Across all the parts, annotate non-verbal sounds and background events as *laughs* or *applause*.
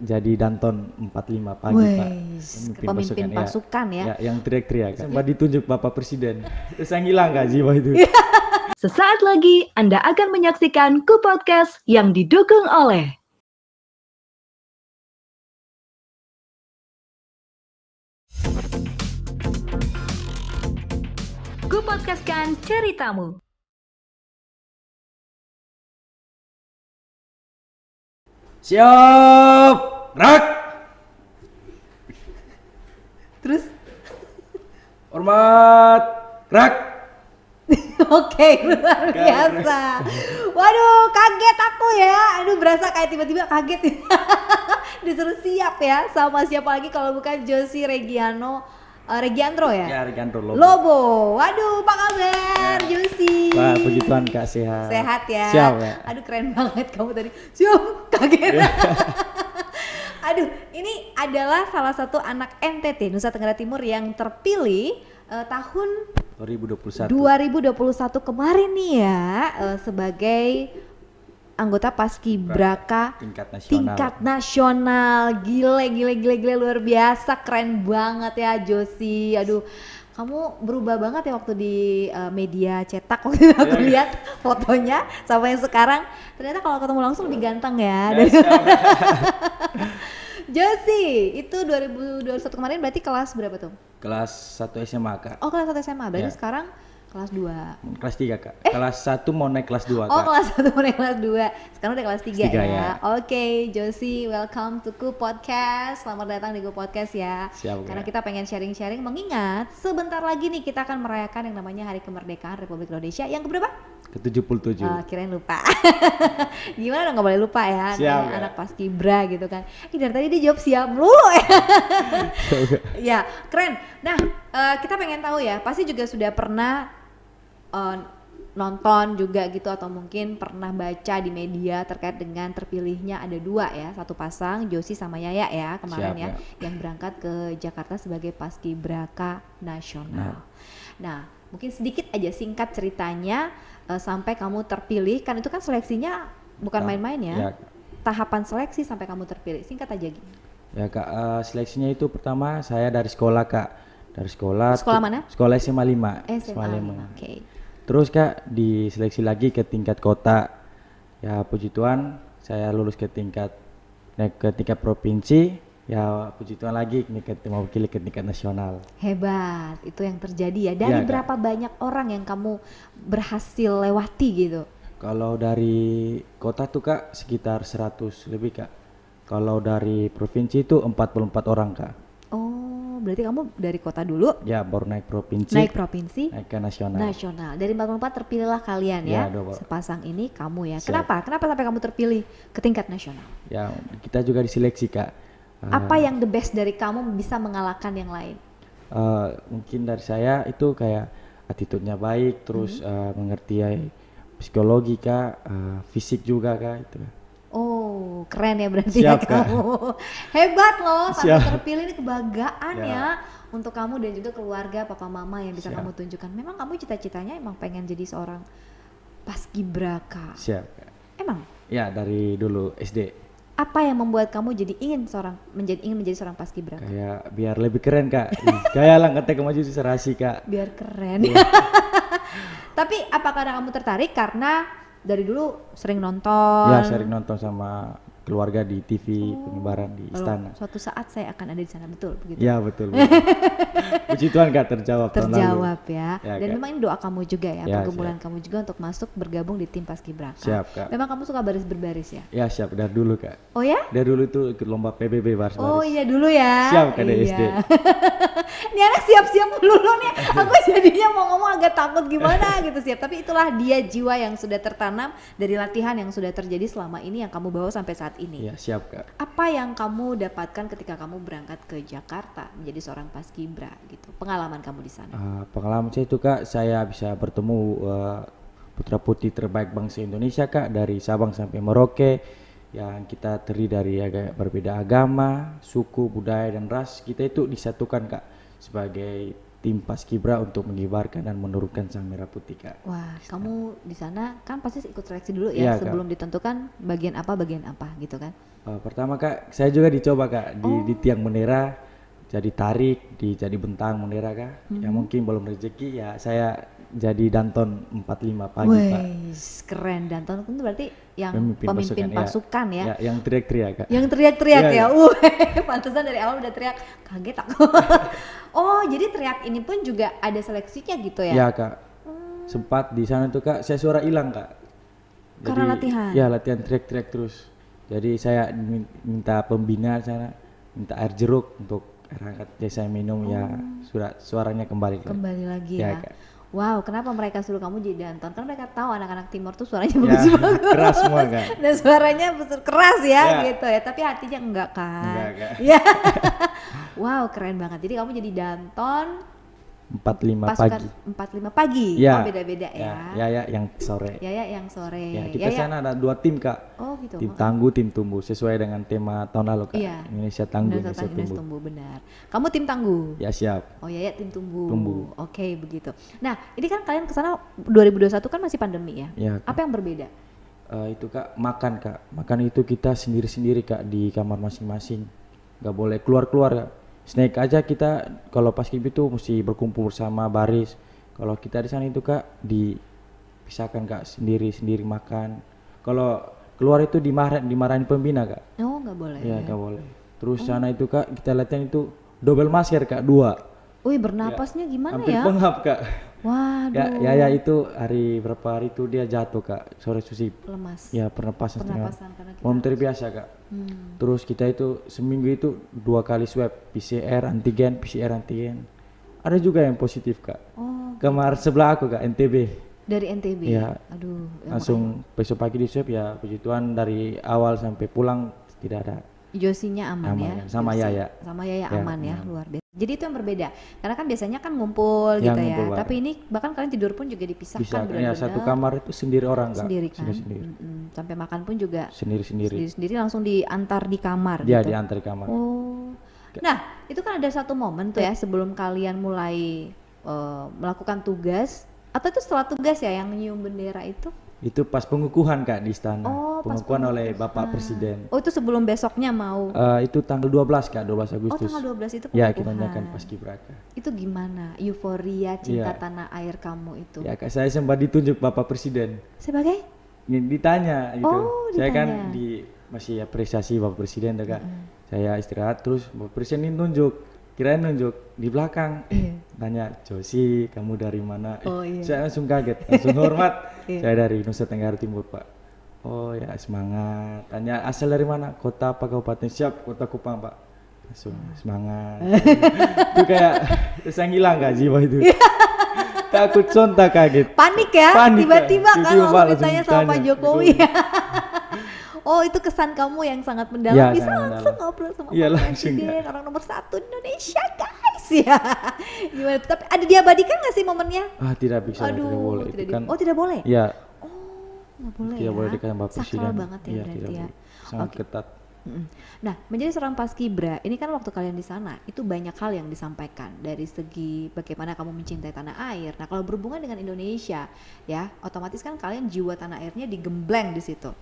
jadi Danton 45 pagi Weiss, Pak. Pemimpin, pemimpin ya. pasukan, pasukan ya, ya. ya yang teriak-teriak. Sempat ditunjuk Bapak Presiden. Saya ngilang gak jiwa itu. *laughs* Sesaat lagi Anda akan menyaksikan Ku Podcast yang didukung oleh Ku Podcastkan ceritamu. Siap, rak. Terus? Hormat, rak. *laughs* Oke, luar biasa. Waduh, kaget aku ya. Aduh, berasa kayak tiba-tiba kaget. *laughs* Disuruh siap ya sama siapa lagi kalau bukan Josie Regiano uh, Regiantro ya? Ya Regiantro Lobo. Lobo. Waduh, apa kabar? Ya. Juicy. Wah, puji Tuhan Kak sehat. Sehat ya. Siap ya. Aduh keren banget kamu tadi. Siap, kaget. Ya. *laughs* Aduh, ini adalah salah satu anak NTT Nusa Tenggara Timur yang terpilih uh, tahun 2021. 2021 kemarin nih ya uh, sebagai anggota Paskibraka tingkat nasional. Tingkat nasional. Gile gile gile gile luar biasa, keren banget ya Josi. Aduh, kamu berubah banget ya waktu di uh, media cetak *laughs* waktu yeah, aku iya. lihat fotonya sampai yang sekarang. Ternyata kalau ketemu langsung lebih ganteng ya. Yes, iya, *laughs* Josi, itu 2021 kemarin berarti kelas berapa tuh? Kelas 1 SMA, Kak. Oh, kelas 1 SMA. Berarti yeah. sekarang Kelas 2. Kelas 3, Kak. Eh. Kelas 1 mau naik kelas 2, Oh, kelas 1 mau naik kelas 2. Sekarang udah kelas 3, ya. ya. Oke, okay, Josie, welcome to Ku Podcast. Selamat datang di Ku Podcast ya. Siap, Karena ya. kita pengen sharing-sharing mengingat sebentar lagi nih kita akan merayakan yang namanya Hari Kemerdekaan Republik Indonesia yang keberapa? Ke-77. Oh, eh, kirain lupa. *laughs* Gimana dong gak boleh lupa ya. Siap, anak, ya. pasti anak pas kibra gitu kan. Ih, eh, dari tadi dia jawab siap melulu ya. *laughs* *laughs* ya, keren. Nah, eh, kita pengen tahu ya, pasti juga sudah pernah uh, nonton juga gitu atau mungkin pernah baca di media terkait dengan terpilihnya ada dua ya satu pasang Josi sama Yaya ya kemarin Siap, ya, ya yang berangkat ke Jakarta sebagai paskibraka nasional. Nah, nah mungkin sedikit aja singkat ceritanya uh, sampai kamu terpilih kan itu kan seleksinya bukan nah, main-main ya, ya tahapan seleksi sampai kamu terpilih singkat aja gitu. Ya kak uh, seleksinya itu pertama saya dari sekolah kak dari sekolah sekolah mana? Sekolah SMA lima SMA, lima Oke. Okay Terus Kak diseleksi lagi ke tingkat kota. Ya puji Tuhan saya lulus ke tingkat ke tingkat provinsi ya puji Tuhan lagi ini mau pilih ke tingkat nasional. Hebat, itu yang terjadi ya. Dari ya, berapa Kak. banyak orang yang kamu berhasil lewati gitu? Kalau dari kota tuh Kak sekitar 100 lebih Kak. Kalau dari provinsi itu 44 orang Kak. Oh, berarti kamu dari kota dulu? Ya, baru naik provinsi. Naik provinsi? Naik ke nasional. Nasional. Dari 44 terpilihlah kalian ya. ya sepasang ini kamu ya. Siap. Kenapa? Kenapa sampai kamu terpilih ke tingkat nasional? Ya, kita juga diseleksi, Kak. Apa uh, yang the best dari kamu bisa mengalahkan yang lain? Uh, mungkin dari saya itu kayak attitude-nya baik, terus hmm. uh, mengerti psikologi, Kak, uh, fisik juga, Kak, itu keren ya berarti ya Siap, ya kamu. Hebat loh, sangat terpilih ini kebanggaan ya. ya untuk kamu dan juga keluarga papa mama yang bisa Siap. kamu tunjukkan. Memang kamu cita-citanya emang pengen jadi seorang paskibraka. Siap. Emang? Ya, dari dulu SD apa yang membuat kamu jadi ingin seorang menjadi ingin menjadi seorang paskibraka? Kayak biar lebih keren kak, kayak langkatnya maju serasi kak. Biar keren. Ya. *laughs* Tapi apakah kamu tertarik karena dari dulu sering nonton. Ya sering nonton sama keluarga di TV oh, pengibaran di istana. Suatu saat saya akan ada di sana betul begitu. Ya betul. betul. *laughs* Puji Tuhan kak terjawab. Terjawab ya. ya. Dan kak. memang ini doa kamu juga ya, ya pergumulan kamu juga untuk masuk bergabung di tim paskibraka. Siap kak. Memang kamu suka baris berbaris ya? Ya siap dari dulu kak. Oh ya? Dari dulu itu ikut lomba PBB baris. Oh iya dulu ya. Siap kak dari iya. SD. *laughs* ini anak siap-siap dulu nih. *laughs* Aku jadinya mau ngomong agak takut gimana gitu siap. Tapi itulah dia jiwa yang sudah tertanam dari latihan yang sudah terjadi selama ini yang kamu bawa sampai saat ini. Ya, siap Kak. Apa yang kamu dapatkan ketika kamu berangkat ke Jakarta menjadi seorang paskibra gitu? Pengalaman kamu di sana? Uh, pengalaman saya itu Kak, saya bisa bertemu uh, putra putri terbaik bangsa Indonesia Kak dari Sabang sampai Merauke yang kita teri dari agak berbeda agama, suku, budaya dan ras kita itu disatukan Kak sebagai tim Pas Kibra untuk mengibarkan dan menurunkan sang merah putih kak. Wah, kamu di sana kan pasti ikut seleksi dulu ya, ya sebelum kak. ditentukan bagian apa bagian apa gitu kan? Uh, pertama kak, saya juga dicoba kak di, oh. di tiang bendera, jadi tarik, di jadi bentang bendera kak. Mm-hmm. Ya hmm. mungkin belum rezeki ya saya jadi danton 45 pagi Weiss, pak. keren danton itu berarti yang pemimpin, pemimpin pasukan, iya. pasukan ya. ya. Yang teriak-teriak kak. Yang teriak-teriak iya, ya, ya. ya. Uh, pantesan dari awal udah teriak kaget aku. *laughs* Oh, jadi teriak ini pun juga ada seleksinya gitu ya? Ya kak. Hmm. Sempat di sana tuh kak, saya suara hilang kak. Jadi, Karena latihan. Ya latihan teriak-teriak terus. Jadi saya minta pembina sana minta air jeruk untuk air hangat jadi saya minum ya. oh. ya surat suaranya kembali kembali lagi ya, ya. Kak wow kenapa mereka suruh kamu jadi danton Karena mereka tahu anak-anak timur tuh suaranya bagus-bagus ya, keras semua kan *laughs* dan suaranya besar keras ya, ya gitu ya tapi hatinya enggak kan enggak, enggak. *laughs* ya wow keren banget jadi kamu jadi danton empat lima pagi. empat lima pagi. Ya. Oh, beda-beda ya. Ya, ya, ya yang sore. Ya, ya yang sore. Ya, kita ya, ya. sana ada dua tim, Kak. Oh, gitu. Tim tangguh, tim tumbuh sesuai dengan tema tahun lalu, Kak. Ya. Indonesia tangguh, Indonesia, Indonesia tumbuh. tumbuh benar. Kamu tim tangguh? Ya, siap. Oh, ya ya tim tumbuh. Tumbuh. Oke, okay, begitu. Nah, ini kan kalian kesana 2021 kan masih pandemi ya? ya Apa yang berbeda? Uh, itu Kak, makan, Kak. Makan itu kita sendiri-sendiri, Kak, di kamar masing-masing. Gak boleh keluar-keluar, Kak snack aja kita kalau pas kip itu mesti berkumpul bersama baris kalau kita di sana itu kak dipisahkan kak sendiri sendiri makan kalau keluar itu dimarahin dimarahin pembina kak oh nggak boleh ya, ya nggak boleh terus oh. sana itu kak kita latihan itu double masker kak dua Wih ya. bernapasnya ya, gimana ya? Hampir pengap kak. Ya, Waduh. Ya, ya, ya itu hari berapa hari itu dia jatuh kak sore susi. Lemas. Ya pernapasan. Pernapasan karena kita. terbiasa biasa kak. Hmm. Terus kita itu seminggu itu dua kali swab PCR antigen PCR antigen. Ada juga yang positif kak. Oh. Kamar sebelah aku kak NTB. Dari NTB. Ya. Aduh. langsung besok pagi di swab ya puji Tuhan dari awal sampai pulang tidak ada. Josinya aman, aman ya. Kan? Sama Yaya. Sama Yaya ya, aman ya, ya. luar biasa. Jadi itu yang berbeda. Karena kan biasanya kan ngumpul yang gitu ya. Ngumpul Tapi ini bahkan kalian tidur pun juga dipisahkan bener -bener. Ya, satu kamar itu sendiri orang kan. Sendiri kan. Sendiri -sendiri. Mm -hmm. Sampai makan pun juga sendiri-sendiri. Sendiri-sendiri langsung diantar di kamar ya, gitu. diantar di kamar. Oh. Nah, itu kan ada satu momen tuh ya iya. sebelum kalian mulai uh, melakukan tugas atau itu setelah tugas ya yang nyium bendera itu? itu pas pengukuhan kak di istana oh, pengukuhan oleh bapak presiden oh itu sebelum besoknya mau uh, itu tanggal 12 kak 12 Agustus oh tanggal 12 itu pengukuhan ya kita pas kibraka itu gimana euforia ya. cinta ya. tanah air kamu itu ya kak saya sempat ditunjuk bapak presiden sebagai ya, ditanya gitu oh, ditanya. saya kan di masih apresiasi bapak presiden kak mm -hmm. saya istirahat terus bapak presiden ini tunjuk kirain nunjuk di belakang iya tanya Josi kamu dari mana eh, oh, iya. saya langsung kaget langsung hormat *laughs* iya. saya dari Nusa Tenggara Timur pak oh ya semangat tanya asal dari mana kota apa kabupaten siap kota Kupang pak langsung semangat *laughs* itu kayak *laughs* saya ngilang gak jiwa itu takut sontak kaget panik ya tiba-tiba kan langsung ditanya sama Pak Jokowi oh itu kesan kamu yang sangat mendalam ya, bisa langsung mendalam. ngobrol sama ya, Pak Presiden orang nomor satu Indonesia guys *laughs* ya gimana tapi ada diabadikan nggak sih momennya ah tidak bisa Aduh, tidak boleh tidak itu kan, oh tidak boleh ya oh nggak boleh tidak ya. Ya, iya, ya. boleh dikasih Pak Presiden sakral banget ya, ya berarti ya sangat okay. ketat Nah, menjadi seorang paskibra, ini kan waktu kalian di sana itu banyak hal yang disampaikan dari segi bagaimana kamu mencintai tanah air. Nah, kalau berhubungan dengan Indonesia, ya otomatis kan kalian jiwa tanah airnya digembleng di situ.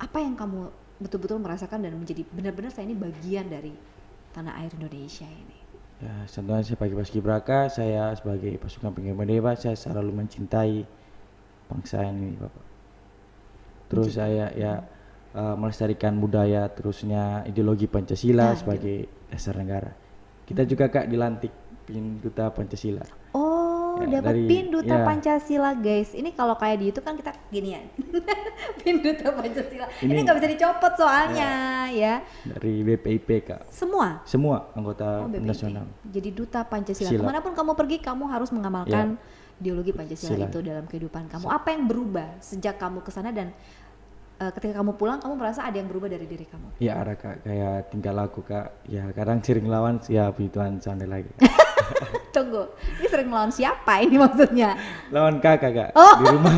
Apa yang kamu betul-betul merasakan dan menjadi benar-benar saya ini bagian dari tanah air Indonesia ini? Ya, contohnya sebagai paskibraka, saya sebagai pasukan pengibar dewa, saya selalu mencintai bangsa ini, Bapak. Terus Mencinta. saya ya uh, melestarikan budaya terusnya ideologi Pancasila nah, sebagai dasar negara. Kita hmm. juga Kak dilantik duta Pancasila. Oh, ya, dapat duta ya. Pancasila, guys. Ini kalau kayak di itu kan kita gini ya. ginian. *laughs* duta Pancasila. Ini nggak bisa dicopot soalnya, ya. ya. Dari BPIP, Kak. Semua? Semua anggota oh, nasional. Jadi Duta Pancasila. Sila. Kemanapun kamu pergi, kamu harus mengamalkan ya. ideologi Pancasila Sila. itu dalam kehidupan kamu. Apa yang berubah sejak kamu ke sana dan Eh, ketika kamu pulang kamu merasa ada yang berubah dari diri kamu? Ya ada kak, kayak tinggal laku kak. Ya kadang sering lawan ya puji Tuhan sampai lagi. *laughs* Tunggu, ini sering lawan siapa ini maksudnya? Lawan kakak kak oh. di rumah.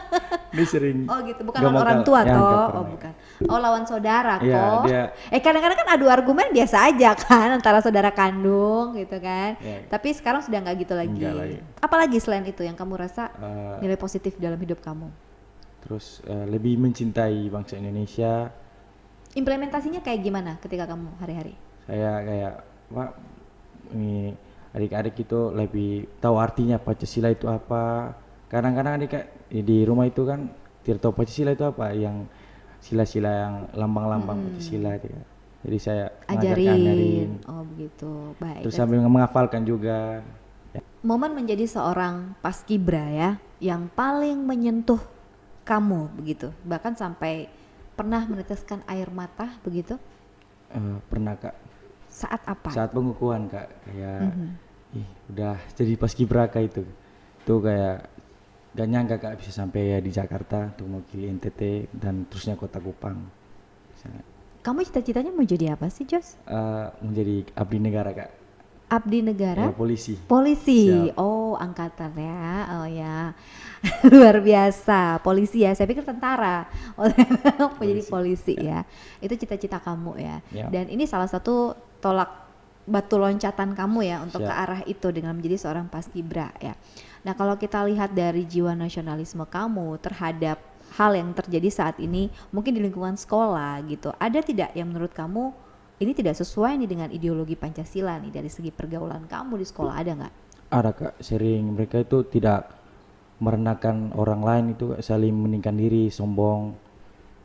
*laughs* ini sering. Oh gitu, bukan lawan orang tua ya, toh? Oh bukan. Oh lawan saudara iya, kok. Ya, dia... Eh kadang-kadang kan adu argumen biasa aja kan antara saudara kandung gitu kan. Ya. Tapi sekarang sudah nggak gitu lagi. lagi. Apalagi selain itu yang kamu rasa uh, nilai positif dalam hidup kamu? terus uh, lebih mencintai bangsa Indonesia. Implementasinya kayak gimana ketika kamu hari-hari? Saya kayak Pak ini adik-adik itu lebih tahu artinya Pancasila itu apa. Kadang-kadang adik di rumah itu kan tidak tahu Pancasila itu apa yang sila-sila yang lambang-lambang hmm. Pancasila itu. Ya. Jadi saya ajarin. ajarin. Oh begitu. Baik. Terus sambil menghafalkan juga. Momen menjadi seorang paskibra ya yang paling menyentuh kamu begitu bahkan sampai pernah meneteskan air mata begitu uh, pernah kak saat apa saat pengukuhan kak kayak mm-hmm. ih udah jadi paskibraka itu itu kayak gak nyangka kak bisa sampai ya di Jakarta untuk mewakili NTT dan terusnya kota Kupang kamu cita-citanya mau jadi apa sih Jos? Uh, eh, menjadi abdi negara kak abdi negara ya, polisi polisi Siap. oh angkatan ya oh ya *laughs* luar biasa polisi ya saya pikir tentara *laughs* oleh jadi polisi ya, ya. itu cita-cita kamu ya. ya dan ini salah satu tolak batu loncatan kamu ya untuk Siap. ke arah itu dengan menjadi seorang paskibra ya nah kalau kita lihat dari jiwa nasionalisme kamu terhadap hal yang terjadi saat ini mungkin di lingkungan sekolah gitu ada tidak yang menurut kamu ini tidak sesuai nih dengan ideologi Pancasila nih dari segi pergaulan kamu di sekolah ada nggak? Ada kak, sering mereka itu tidak merendahkan orang lain itu saling meningkan diri, sombong.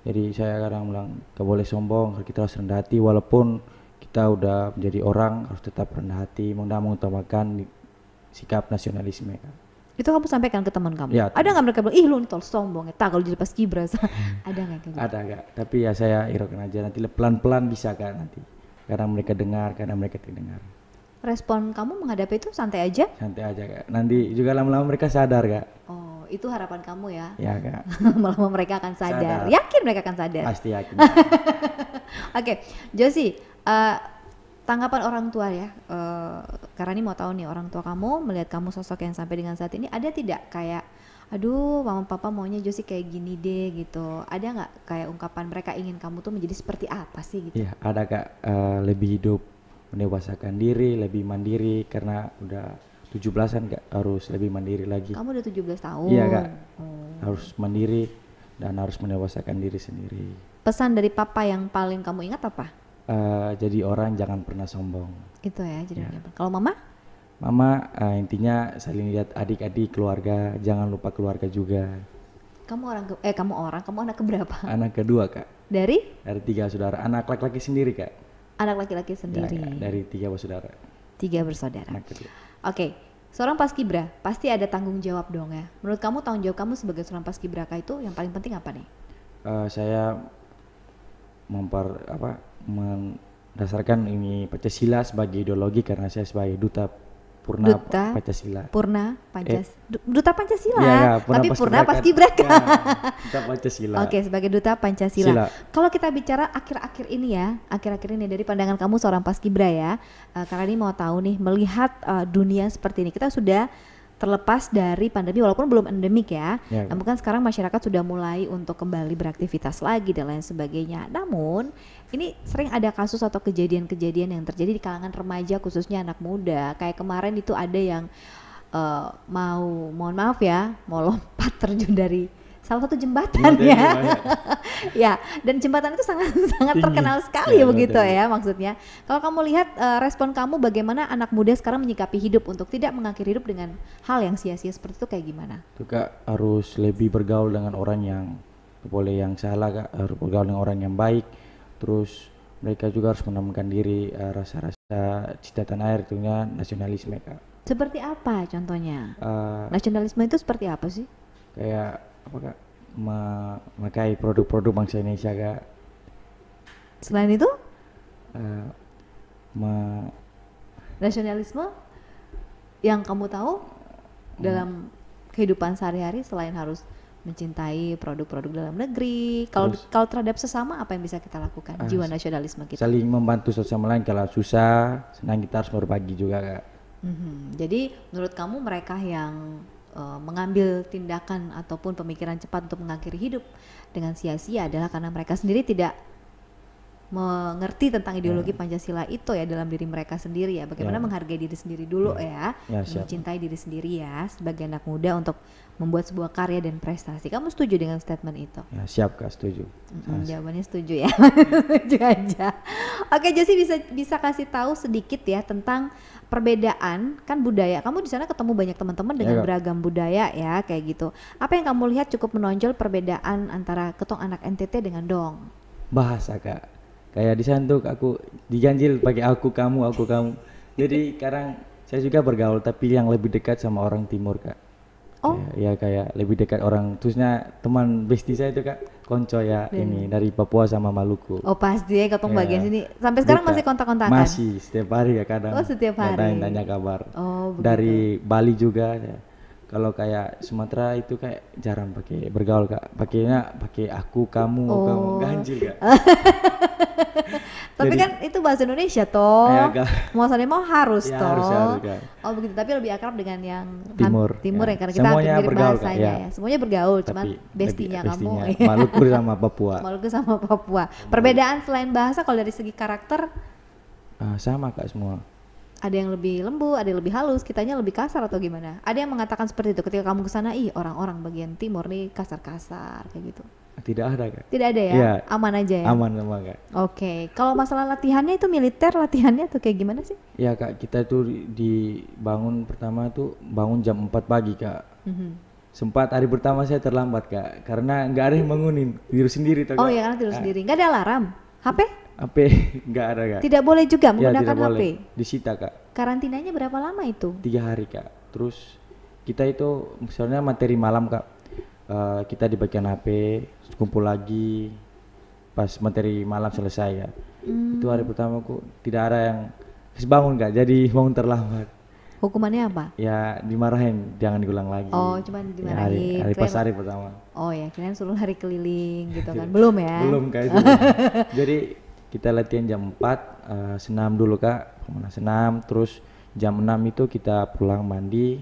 Jadi saya kadang bilang gak boleh sombong, kita harus rendah hati walaupun kita udah menjadi orang harus tetap rendah hati, mengutamakan sikap nasionalisme. Kak itu kamu sampaikan ke teman kamu. Ya, ada nggak mereka bilang, ih lu tol sombong, ya kalau jadi pas Kibra? *laughs* ada nggak gitu? Ada nggak? Tapi ya saya irokan aja nanti pelan-pelan bisa kan nanti. Karena mereka dengar, karena mereka tidak dengar. Respon kamu menghadapi itu santai aja? Santai aja kak. Nanti juga lama-lama mereka sadar kak. Oh, itu harapan kamu ya? Ya kak. *laughs* lama-lama mereka akan sadar. sadar. Yakin mereka akan sadar? Pasti yakin. *laughs* Oke, okay. Josie, uh, tanggapan orang tua ya uh, karena ini mau tahu nih orang tua kamu melihat kamu sosok yang sampai dengan saat ini ada tidak kayak aduh mama papa maunya Josie kayak gini deh gitu ada nggak kayak ungkapan mereka ingin kamu tuh menjadi seperti apa sih gitu ya ada kak uh, lebih hidup mendewasakan diri lebih mandiri karena udah tujuh belasan kak harus lebih mandiri lagi kamu udah tujuh belas tahun iya kak hmm. harus mandiri dan harus mendewasakan diri sendiri pesan dari papa yang paling kamu ingat apa Eh, jadi orang jangan pernah sombong. Itu ya, jadi ya. Kalau mama? Mama uh, intinya saling lihat adik-adik keluarga, jangan lupa keluarga juga. Kamu orang ke eh kamu orang, kamu anak keberapa? Anak kedua kak. Dari? Dari tiga saudara, anak laki-laki sendiri kak. Anak laki-laki sendiri. Ya, dari tiga bersaudara. Tiga bersaudara. Oke, okay. seorang paskibra pasti ada tanggung jawab dong ya. Menurut kamu tanggung jawab kamu sebagai seorang paskibra itu yang paling penting apa nih? Uh, saya memper apa mendasarkan ini Pancasila sebagai ideologi karena saya sebagai duta Purna Duta Pancasila. Purna Pancasila. eh, Duta Pancasila. Ya, ya, purna tapi Purna kan. pasti Ya, duta Pancasila. Oke, sebagai Duta Pancasila. Sila. Kalau kita bicara akhir-akhir ini ya, akhir-akhir ini dari pandangan kamu seorang Paskibra ya. Uh, karena ini mau tahu nih melihat uh, dunia seperti ini. Kita sudah terlepas dari pandemi walaupun belum endemik ya. ya. Namun kan sekarang masyarakat sudah mulai untuk kembali beraktivitas lagi dan lain sebagainya. Namun ini sering ada kasus atau kejadian-kejadian yang terjadi di kalangan remaja khususnya anak muda. Kayak kemarin itu ada yang uh, mau mohon maaf ya, mau lompat terjun dari salah satu iya, jembatan ya. Iya, iya, *laughs* ya. dan jembatan itu sangat *laughs* sangat terkenal sekali ya, begitu ya maksudnya. Kalau kamu lihat uh, respon kamu bagaimana anak muda sekarang menyikapi hidup untuk tidak mengakhiri hidup dengan hal yang sia-sia seperti itu kayak gimana? Itu Kak harus lebih bergaul dengan orang yang boleh yang salah Kak, harus bergaul dengan orang yang baik. Terus mereka juga harus menemukan diri eh, rasa-rasa cita tanah air tentunya nasionalisme Kak. Seperti apa contohnya? Uh, Nasionalisme itu seperti apa sih? Kayak apa kak memakai produk-produk bangsa Indonesia kak selain itu uh, ma nasionalisme yang kamu tahu hmm. dalam kehidupan sehari-hari selain harus mencintai produk-produk dalam negeri. Kalau kalau terhadap sesama apa yang bisa kita lakukan? Uh, Jiwa nasionalisme kita. Saling membantu sesama lain kalau susah, senang kita harus berbagi juga, Kak. Mm-hmm. Jadi menurut kamu mereka yang uh, mengambil tindakan ataupun pemikiran cepat untuk mengakhiri hidup dengan sia-sia adalah karena mereka sendiri tidak mengerti tentang ideologi hmm. Pancasila itu ya dalam diri mereka sendiri ya. Bagaimana ya. menghargai diri sendiri dulu ya, ya, ya mencintai diri sendiri ya sebagai anak muda untuk membuat sebuah karya dan prestasi. Kamu setuju dengan statement itu? Ya, siap kak, setuju. Mm-hmm, jawabannya setuju ya, *laughs* setuju aja. Oke Josie bisa bisa kasih tahu sedikit ya tentang perbedaan kan budaya. Kamu di sana ketemu banyak teman-teman ya, dengan ya, beragam budaya ya kayak gitu. Apa yang kamu lihat cukup menonjol perbedaan antara ketong anak NTT dengan dong? Bahasa kak. Kayak di sana tuh aku diganjil pakai aku kamu aku kamu. Jadi *laughs* sekarang saya juga bergaul tapi yang lebih dekat sama orang timur kak. Oh. Ya, ya kayak lebih dekat orang terusnya teman bestie saya itu kak konco ya iya. ini dari Papua sama Maluku. Oh pasti ya ketemu iya. bagian sini. Sampai sekarang masih kontak-kontakan? Masih setiap hari ya kadang. Oh setiap hari. Kadang tanya kabar. Oh begitu. Dari Bali juga. Ya kalau kayak Sumatera itu kayak jarang pakai bergaul kak pakainya pakai aku kamu oh. kamu ganjil kak *laughs* tapi Jadi, kan itu bahasa Indonesia toh iya, mau sana mau harus ya, toh harus, harus, oh begitu tapi lebih akrab dengan yang timur timur ya, ya karena kita semuanya hampir bergaul, bahasanya ya. ya semuanya bergaul tapi cuman bestinya kamu *laughs* Maluku sama Papua Maluku sama Papua perbedaan selain bahasa kalau dari segi karakter uh, sama kak semua ada yang lebih lembut, ada yang lebih halus, kitanya lebih kasar atau gimana? Ada yang mengatakan seperti itu ketika kamu ke sana, ih orang-orang bagian timur nih kasar-kasar kayak gitu. Tidak ada kak. Tidak ada ya? ya aman aja ya? Aman sama kak. Oke, okay. kalau masalah latihannya itu militer latihannya tuh kayak gimana sih? Ya kak, kita tuh dibangun pertama tuh bangun jam 4 pagi kak. Mm -hmm. Sempat hari pertama saya terlambat kak, karena nggak ada yang bangunin, tidur sendiri tuh kak. Oh ya karena tidur ah. sendiri, nggak ada alarm? HP? HP *laughs* nggak ada kak. Tidak boleh juga ya, menggunakan ya, HP. Boleh. Disita kak. Karantinanya berapa lama itu? Tiga hari kak. Terus kita itu misalnya materi malam kak, uh, kita di bagian HP, kumpul lagi, pas materi malam selesai ya. Hmm. Itu hari pertama kok tidak ada yang bangun kak, jadi bangun *laughs* terlambat. Hukumannya apa? Ya dimarahin, jangan diulang lagi. Oh, cuma ya, dimarahin. Ya, hari, hari pas hari pertama. Oh ya, kalian suruh hari keliling gitu *laughs* kan? Belum ya? Belum kak. Jadi kita latihan jam 4 uh, eh, senam dulu kak kemana senam terus jam 6 itu kita pulang mandi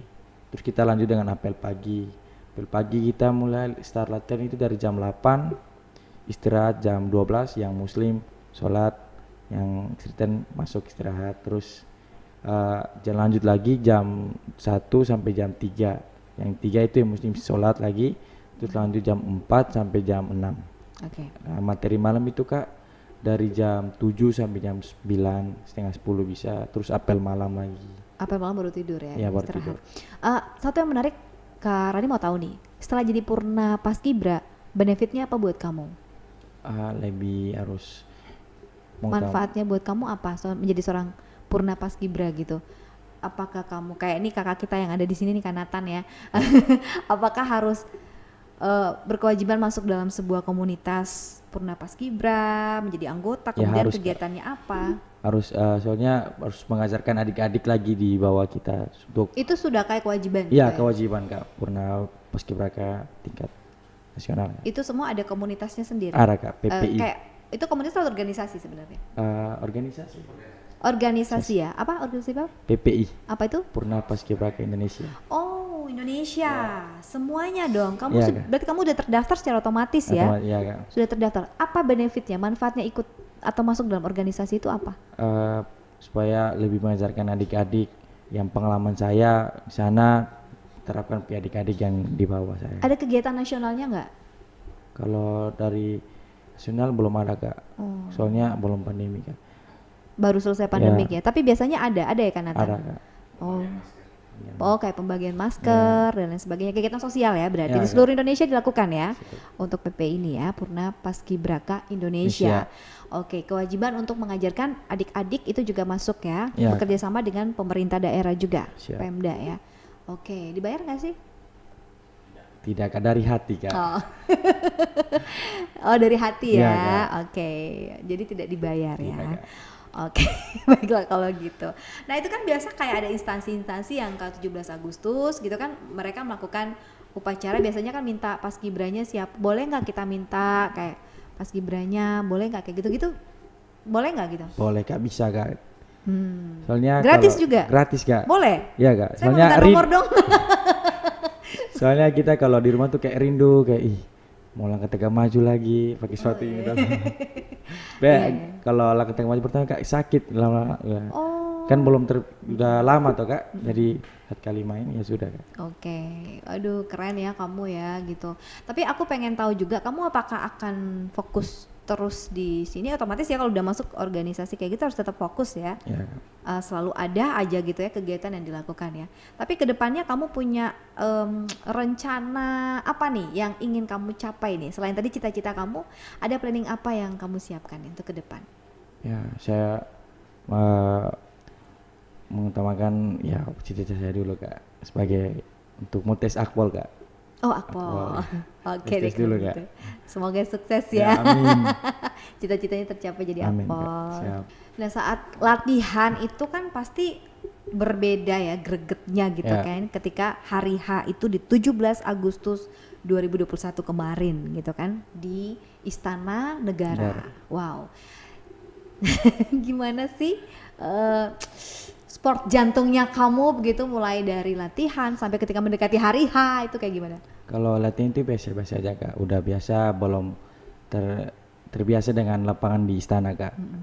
terus kita lanjut dengan apel pagi apel pagi kita mulai start latihan itu dari jam 8 istirahat jam 12 yang muslim sholat yang Kristen masuk istirahat terus uh, eh, jalan lanjut lagi jam 1 sampai jam 3 yang 3 itu yang muslim sholat lagi terus lanjut jam 4 sampai jam 6 Oke. Okay. Nah, materi malam itu kak dari jam 7 sampai jam 9 setengah 10 bisa terus apel malam lagi apel malam baru tidur ya, ya baru istirahat tidur. Uh, satu yang menarik Kak Rani mau tahu nih setelah jadi purna paskibra benefitnya apa buat kamu uh, lebih harus manfaatnya tahu. buat kamu apa so, menjadi seorang purna paskibra gitu apakah kamu kayak ini kakak kita yang ada di sini nih Kanatan ya iya. *laughs* apakah harus uh, berkewajiban masuk dalam sebuah komunitas Purna Paskibra, menjadi anggota, ya, kemudian harus, kegiatannya apa? Harus uh, soalnya harus mengajarkan adik-adik lagi di bawah kita untuk Itu sudah kayak kewajiban. Iya, gitu ya? kewajiban Kak Purna Paskibra tingkat nasional. Itu semua ada komunitasnya sendiri. Ada Kak, eh, PPI. Uh, kayak itu komunitas atau organisasi sebenarnya? Uh, organisasi organisasi ya apa organisasi apa PPI apa itu Purna Paskibraka Indonesia oh Indonesia ya. semuanya dong kamu ya, kan? berarti kamu sudah terdaftar secara otomatis ya, ya, ya sudah terdaftar apa benefitnya manfaatnya ikut atau masuk dalam organisasi itu apa uh, supaya lebih mengajarkan adik-adik yang pengalaman saya di sana terapkan pihak adik-adik yang di bawah saya ada kegiatan nasionalnya nggak kalau dari nasional belum ada kak oh. soalnya belum pandemi kak baru selesai pandemik ya. ya. Tapi biasanya ada, ada ya kan Nathan? Ada. Oh. Oh, kayak pembagian masker yeah. dan lain sebagainya. Kegiatan sosial ya berarti yeah, di ya. seluruh yeah. Indonesia dilakukan ya. Untuk PP ini ya, Purna Paskibraka Indonesia. Indonesia. Oke, kewajiban untuk mengajarkan adik-adik itu juga masuk ya. ya. Bekerja sama dengan pemerintah daerah juga, Siap. Pemda ya. Oke, dibayar nggak sih? Tidak dari hati kan? Oh, *laughs* oh dari hati iya, ya. ya, ya. Oke, jadi tidak dibayar tidak ya. Kan. Oke, okay, *laughs* baiklah kalau gitu. Nah itu kan biasa kayak ada instansi-instansi yang kalau 17 Agustus gitu kan mereka melakukan upacara biasanya kan minta pas kibranya siap boleh nggak kita minta kayak pas kibranya boleh nggak kayak gitu-gitu boleh nggak gitu? Boleh kak bisa kak. Hmm. Soalnya gratis juga. Gratis kak. Boleh. Iya kak. Soalnya Saya mau nomor dong. *laughs* soalnya kita kalau di rumah tuh kayak rindu kayak ih mau langkah tegak maju lagi pakai sepatu oh, ini iya. *laughs* Be, yeah. kalau langkah tegak maju pertama kak sakit lama ya. oh. kan belum ter udah lama tuh kak jadi saat kali main ya sudah kak oke okay. aduh keren ya kamu ya gitu tapi aku pengen tahu juga kamu apakah akan fokus terus di sini otomatis ya kalau udah masuk organisasi kayak gitu harus tetap fokus ya. Yeah. Ya. Uh, selalu ada aja gitu ya kegiatan yang dilakukan ya. Tapi kedepannya kamu punya um, rencana apa nih yang ingin kamu capai nih? Selain tadi cita-cita kamu, ada planning apa yang kamu siapkan untuk ke depan? Ya, yeah, saya uh, mengutamakan ya cita-cita saya dulu kak sebagai untuk mutes akpol kak Oh Akpol. *laughs* Oke okay, deh dulu, gitu. Semoga sukses ya. ya *laughs* Cita-citanya tercapai jadi amin, Akpol. Siap. Nah saat latihan itu kan pasti berbeda ya gregetnya gitu yeah. kan ketika hari H itu di 17 Agustus 2021 kemarin gitu kan di Istana Negara. Wow. *laughs* Gimana sih uh, sport jantungnya kamu begitu mulai dari latihan sampai ketika mendekati hari H itu kayak gimana? Kalau latihan itu biasa-biasa aja kak, udah biasa belum ter, terbiasa dengan lapangan di istana kak. -hmm.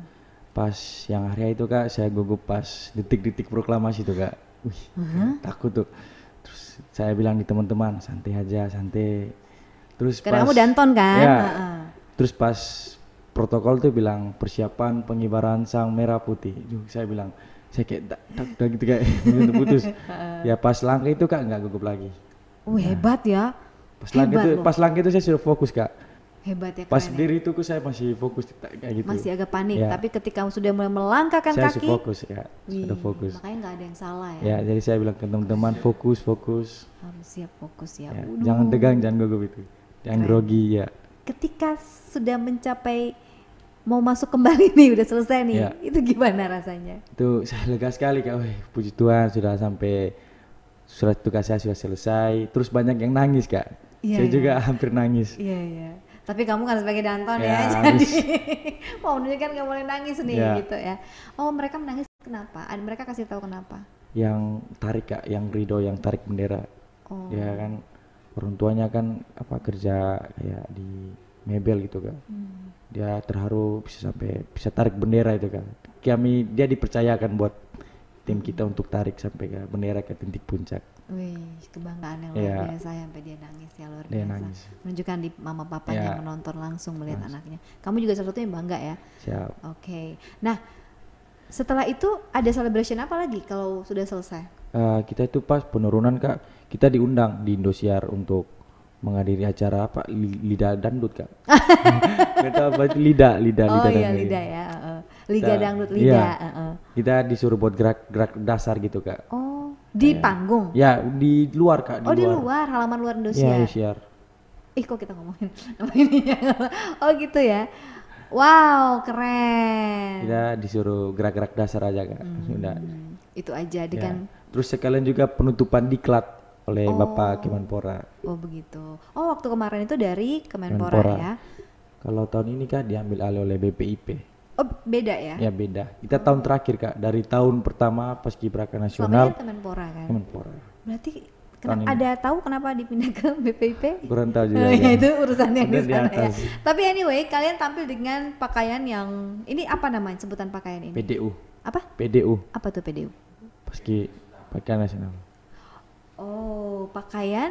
Pas yang hari itu kak saya gugup pas detik-detik proklamasi itu kak, wih uh -huh. takut tuh. Terus saya bilang di teman-teman santai aja santai. Terus Karena pas, kamu danton kan? Ya, uh -uh. Terus pas protokol tuh bilang persiapan pengibaran sang merah putih. Duh, saya bilang saya kayak tak tak dan gitu kayak begitu *laughs* putus ya pas langkah itu kak nggak gugup lagi oh hebat ya pas langkah itu pas langkah itu saya sudah fokus kak hebat ya pas ya. diri itu saya masih fokus kayak gitu masih agak panik ya. tapi ketika sudah mulai melangkahkan saya kaki saya sudah fokus ya Wih, sudah fokus makanya nggak ada yang salah ya ya jadi saya bilang ke teman-teman fokus fokus harus siap fokus ya, ya. jangan tegang jangan gugup itu jangan grogi ya ketika sudah mencapai mau masuk kembali *laughs* nih udah selesai nih ya. itu gimana rasanya itu saya lega sekali kak Wih, puji Tuhan sudah sampai surat tugas saya sudah selesai terus banyak yang nangis kak ya, saya ya. juga *laughs* hampir nangis iya iya tapi kamu kan sebagai danton ya, ya jadi mau menunjukkan gak boleh nangis nih ya. gitu ya oh mereka menangis kenapa Ada mereka kasih tahu kenapa yang tarik kak yang Rido yang tarik bendera oh. ya kan orang tuanya kan apa kerja kayak di mebel gitu kak hmm dia terharu bisa sampai bisa tarik bendera itu kan kami dia dipercayakan buat tim kita untuk tarik sampai ke bendera ke titik puncak Wih, kebanggaan yang iya. luar yeah. biasa ya, sampai dia nangis ya luar dia biasa. Nangis. Menunjukkan di mama papa yeah. Iya. menonton langsung melihat anaknya. Kamu juga salah yang bangga ya. Siap. Oke. Okay. Nah, setelah itu ada celebration apa lagi kalau sudah selesai? Uh, kita itu pas penurunan kak, kita diundang di Indosiar untuk menghadiri acara apa lidah dandut kak *laughs* kita apa itu lidah, lidah, oh, lidah. Oh iya lidah ya. Liga dangdut lidah. Iya, uh, uh. Kita disuruh buat gerak-gerak dasar gitu kak. Oh di ya. panggung? Ya di luar kak. Di oh luar. di luar halaman luar Indonesia. Iya Indosiar. Ih kok kita ngomongin apa *laughs* ini ya? oh gitu ya. Wow keren. Kita disuruh gerak-gerak dasar aja kak. Hmm. Itu aja di ya. kan. Terus sekalian juga penutupan diklat oleh oh. Bapak Kemenpora. Oh begitu. Oh waktu kemarin itu dari Kemenpora, Kemenpora. ya. Kalau tahun ini kak diambil alih oleh BPIP. Oh beda ya? Ya beda. Kita oh. tahun terakhir kak dari tahun pertama paskibraka nasional. Selama Kemenpora kan? Kemenpora. Berarti kenapa ada tahu kenapa dipindah ke BPIP? Kurang tahu juga. ya. itu urusan yang di sana ya. Tapi anyway kalian tampil dengan pakaian yang ini apa namanya sebutan pakaian ini? PDU. Apa? PDU. Apa tuh PDU? Paski pakaian nasional. Oh pakaian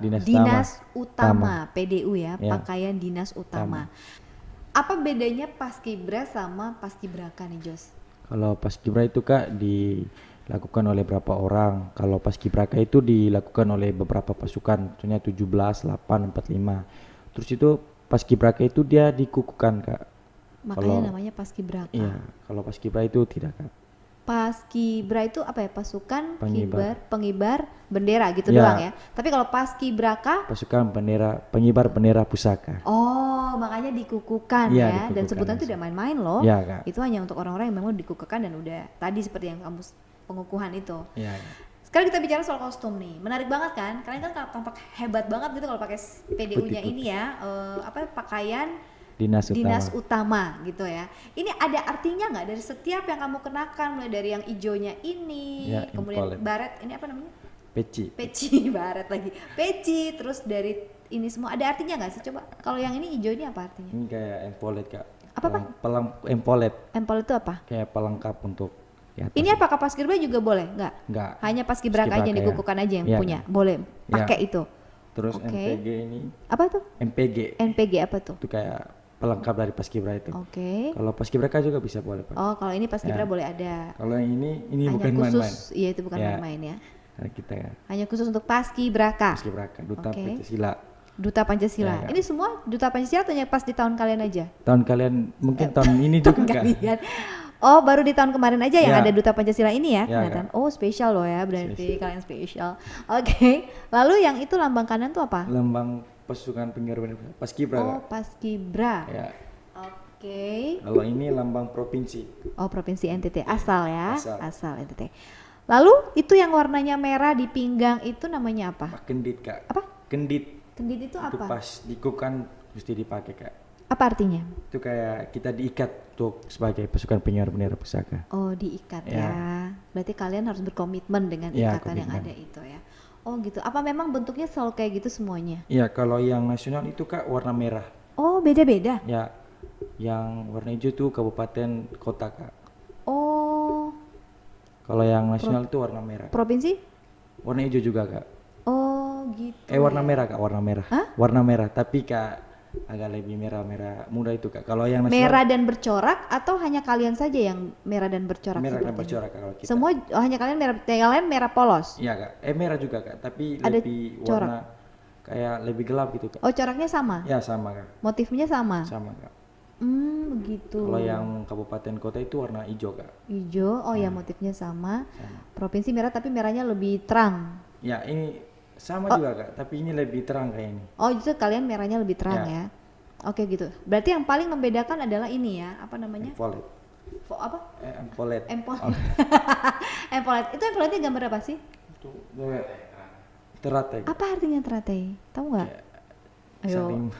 Dinas, dinas utama. utama PDU ya, ya. pakaian dinas utama. utama. Apa bedanya paskibra sama paskibraka nih Jos? Kalau paskibra itu Kak dilakukan oleh berapa orang? Kalau paskibraka itu dilakukan oleh beberapa pasukan, contohnya 17, 8, 45. Terus itu paskibraka itu dia dikukuhkan Kak. Makanya kalau, namanya paskibraka. Iya, kalau paskibra itu tidak Kak pas kibra itu apa ya pasukan pengibar. kibar pengibar bendera gitu ya. doang ya tapi kalau pas kibraka pasukan bendera pengibar bendera pusaka oh makanya dikukuhkan iya, ya, ya. Dikukukan dan sebutan itu iya. tidak main-main loh ya, Kak. itu hanya untuk orang-orang yang memang dikukuhkan dan udah tadi seperti yang kamu pengukuhan itu ya, ya. sekarang kita bicara soal kostum nih menarik banget kan Karena kan tampak hebat banget gitu kalau pakai PDU-nya ini ya uh, apa ya? pakaian dinas utama. dinas utama gitu ya. Ini ada artinya nggak dari setiap yang kamu kenakan mulai dari yang ijonya ini, ya, kemudian impolin. baret ini apa namanya? Peci. Peci *laughs* baret lagi. Peci terus dari ini semua ada artinya nggak sih coba? Kalau yang ini hijau ini apa artinya? Ini kayak empolet kak. Apa pak? Pelang empolet. Empolet itu apa? Kayak pelengkap untuk ya, ini apakah pas kibra juga boleh? nggak? Nggak. Hanya pas kibra aja yang dikukuhkan aja yang ya. punya. Boleh. Iya. Pakai ya. itu. Terus okay. MPG ini. Apa tuh? MPG. MPG apa tuh? Itu kayak pelengkap dari paskibra itu. Oke. Okay. Kalau paskibraka juga bisa boleh. Pak. Oh, kalau ini paskibra ya. boleh ada. Kalau yang ini ini Hanya bukan main-main. Iya, itu bukan ya. main-main ya. Main nah, kita ya. Hanya khusus untuk paskibraka. Paskibraka, duta okay. Pancasila. Duta Pancasila. Ya, ya, Ini semua duta Pancasila atau hanya pas di tahun kalian aja? Tahun kalian mungkin eh, tahun ini *laughs* juga kan? kalian. Oh, baru di tahun kemarin aja yang ya. ada duta Pancasila ini ya, ya kan? Oh, spesial loh ya, berarti spesial. kalian spesial. Oke. Okay. Lalu yang itu lambang kanan tuh apa? Lambang pasukan bendera, paskibra oh paskibra ya. oke okay. kalau ini lambang provinsi oh provinsi NTT asal ya asal, asal NTT lalu itu yang warnanya merah di pinggang itu namanya apa kendit kak apa kendit kendit itu, itu apa pas dikukan mesti dipakai kak apa artinya? Itu kayak kita diikat untuk sebagai pasukan penyiar bendera pusaka. Oh, diikat ya. ya. Berarti kalian harus berkomitmen dengan ya, ikatan komitmen. yang ada itu ya. Oh gitu. Apa memang bentuknya selalu kayak gitu semuanya? Iya, kalau yang nasional itu kak warna merah. Oh beda-beda? Ya, yang warna hijau tuh kabupaten kota kak. Oh. Kalau yang nasional Pro itu warna merah. Provinsi? Warna hijau juga kak. Oh gitu. Eh warna merah kak, warna merah. Hah? Warna merah. Tapi kak agak lebih merah-merah muda itu kak. Kalau yang nasional, merah dan bercorak atau hanya kalian saja yang merah dan bercorak? Merah dan bercorak kalau kita. Semua oh, hanya kalian merah, lain merah polos. Iya kak, eh merah juga kak, tapi Ada lebih corak. warna kayak lebih gelap gitu kak. Oh coraknya sama? Ya sama kak. Motifnya sama? Sama kak. Hmm begitu. Kalau yang kabupaten kota itu warna hijau kak. Hijau, oh ya, hmm. ya motifnya sama. sama. Provinsi merah tapi merahnya lebih terang. Ya ini sama oh. juga kak, tapi ini lebih terang kayak ini. Oh justru kalian merahnya lebih terang ya. ya? Oke gitu. Berarti yang paling membedakan adalah ini ya, apa namanya? Empolet. Fo, apa? Eh, empolet. Empolet. Oh. empolet. *laughs* Itu empoletnya gambar apa sih? Itu eh, teratai. Apa artinya teratai? Tahu nggak? Ayo. *laughs*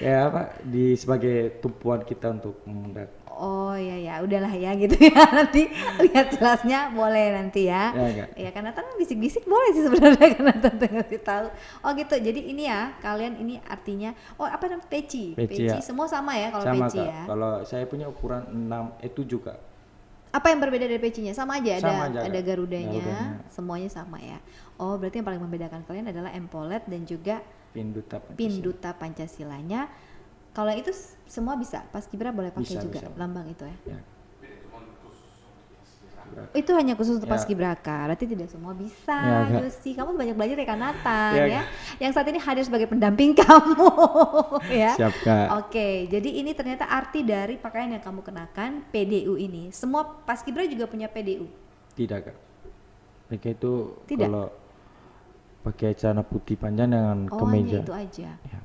ya apa di sebagai tumpuan kita untuk mendak oh ya ya udahlah ya gitu ya *laughs* nanti lihat jelasnya boleh nanti ya ya, enggak. ya karena kan bisik-bisik boleh sih sebenarnya *laughs* karena tante ngasih tahu oh gitu jadi ini ya kalian ini artinya oh apa namanya peci peci, peci. Ya. semua sama ya kalau sama, peci kak. ya kalau saya punya ukuran enam itu eh, juga apa yang berbeda dari pecinya sama aja sama ada aja, ada garudanya, garudanya semuanya sama ya oh berarti yang paling membedakan kalian adalah Empolet dan juga Pinduta Pancasila. Pinduta Pancasilanya. Kalau itu semua bisa, pas Kibra boleh pakai bisa, juga bisa. lambang itu ya. ya. Itu hanya khusus untuk ya. kibraka, Berarti tidak semua bisa, ya, Yosi. Kamu banyak belajar dari Kanatan ya. ya. Yang saat ini hadir sebagai pendamping *laughs* kamu ya. Siap, Kak. Oke, jadi ini ternyata arti dari pakaian yang kamu kenakan PDU ini. Semua Pas Kibra juga punya PDU? Tidak, Kak. Mereka itu tidak. kalau pakai celana putih panjang dengan oh, kemeja. Oh, itu aja. Ya.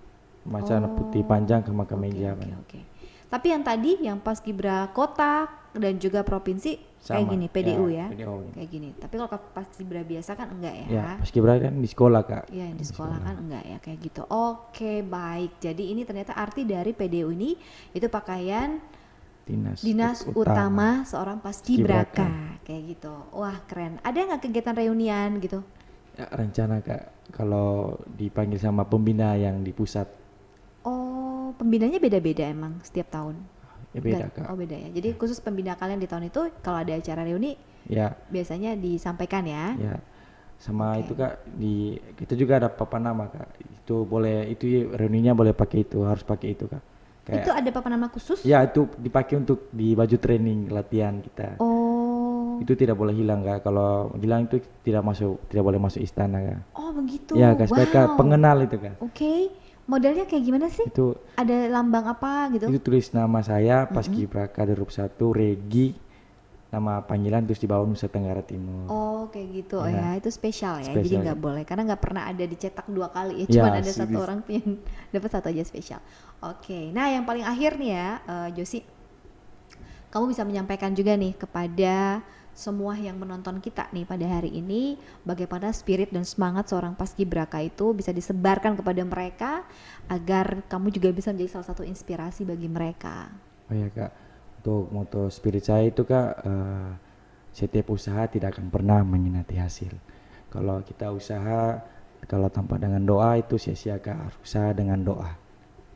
Macam oh. putih panjang sama kemeja. Oke, okay, Okay, okay. Tapi yang tadi yang pas Gibra kota dan juga provinsi sama, kayak gini PDU ya. ya. Kayak gini. Tapi kalau pas Gibra biasa kan enggak ya? Ya, pas Gibra kan di sekolah, Kak. Iya, di, di sekolah, kan enggak ya kayak gitu. Oke, baik. Jadi ini ternyata arti dari PDU ini itu pakaian dinas, dinas utama, utama seorang paskibraka kayak gitu. Wah, keren. Ada nggak kegiatan reunian gitu? rencana kak kalau dipanggil sama pembina yang di pusat? Oh, pembinanya beda-beda emang setiap tahun. Ya beda Enggak, kak. Oh beda ya. Jadi ya. khusus pembina kalian di tahun itu kalau ada acara reuni, ya. biasanya disampaikan ya. Ya. Sama okay. itu kak di kita juga ada papan nama kak. Itu boleh itu reuninya boleh pakai itu harus pakai itu kak. Kayak, itu ada papan nama khusus? Ya itu dipakai untuk di baju training latihan kita. Oh itu tidak boleh hilang kak kalau hilang itu tidak masuk tidak boleh masuk istana kak oh begitu ya kak wow. kak pengenal itu kak oke okay. modelnya kayak gimana sih itu ada lambang apa gitu itu tulis nama saya pas mm -hmm. kader satu regi nama panggilan terus bawah Nusa Tenggara Timur. Oh, kayak gitu iya. ya. Itu spesial ya. Spesial, Jadi nggak ya. boleh karena nggak pernah ada dicetak dua kali ya. Iya, Cuman ya, ada satu orang yang *laughs* dapat satu aja spesial. Oke. Okay. Nah, yang paling akhir nih ya, uh, eh, Josi. Kamu bisa menyampaikan juga nih kepada semua yang menonton kita nih pada hari ini bagaimana spirit dan semangat seorang paskibraka itu bisa disebarkan kepada mereka agar kamu juga bisa menjadi salah satu inspirasi bagi mereka. Oh ya kak, untuk moto spirit saya itu kak uh, setiap usaha tidak akan pernah menyinati hasil. Kalau kita usaha kalau tanpa dengan doa itu sia-sia kak usaha dengan doa.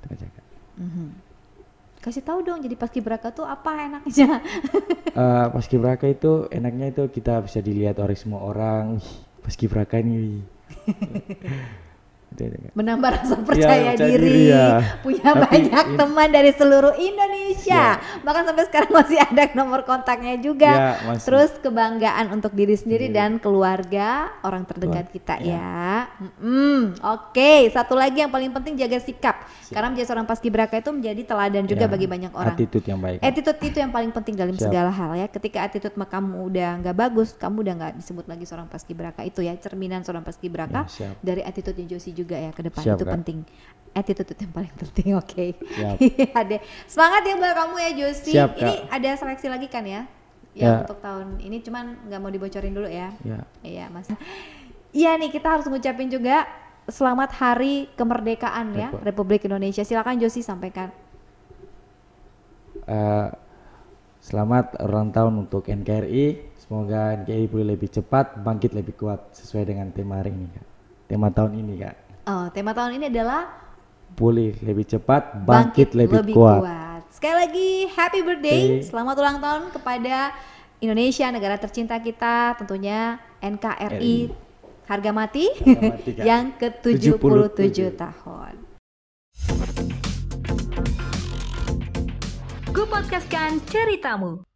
Itu aja kak. Mm -hmm kasih tahu dong jadi paskibraka tuh apa enaknya uh, *laughs* eh, paskibraka itu enaknya itu kita bisa dilihat oleh semua orang paskibraka ini *laughs* Gitu ya, menambah rasa ya, percaya, ya, diri, diri ya. punya Tapi, banyak in, teman dari seluruh Indonesia ya. bahkan sampai sekarang masih ada nomor kontaknya juga ya, terus kebanggaan untuk diri sendiri ya. dan keluarga orang terdekat Tuh. kita ya, ya. Mm, oke okay. satu lagi yang paling penting jaga sikap Siap. karena menjadi seorang paskibraka itu menjadi teladan juga ya. bagi banyak orang attitude yang baik attitude itu yang paling penting dalam Siap. segala hal ya ketika attitude kamu udah nggak bagus kamu udah nggak disebut lagi seorang paskibraka itu ya cerminan seorang paskibraka ya, dari attitude Josie juga ya ke depan Siap, itu kan? penting attitude yang paling penting *laughs* oke okay. *laughs* Iya, ada semangat ya buat kamu ya Josie Siap, ini kak. ada seleksi lagi kan ya yang ya. untuk tahun ini cuman nggak mau dibocorin dulu ya, ya. iya ya, mas iya nih kita harus ngucapin juga selamat hari kemerdekaan Repul. ya Republik Indonesia silakan Josie sampaikan uh, selamat ulang tahun untuk NKRI semoga NKRI pulih lebih cepat bangkit lebih kuat sesuai dengan tema hari ini kak tema tahun ini kak Oh, tema tahun ini adalah pulih lebih cepat, bangkit, bangkit lebih, lebih kuat. kuat. Sekali lagi happy birthday, okay. selamat ulang tahun kepada Indonesia negara tercinta kita, tentunya NKRI RI. harga mati, harga mati kan? *laughs* yang ke-77 tahun. Ku podcastkan ceritamu.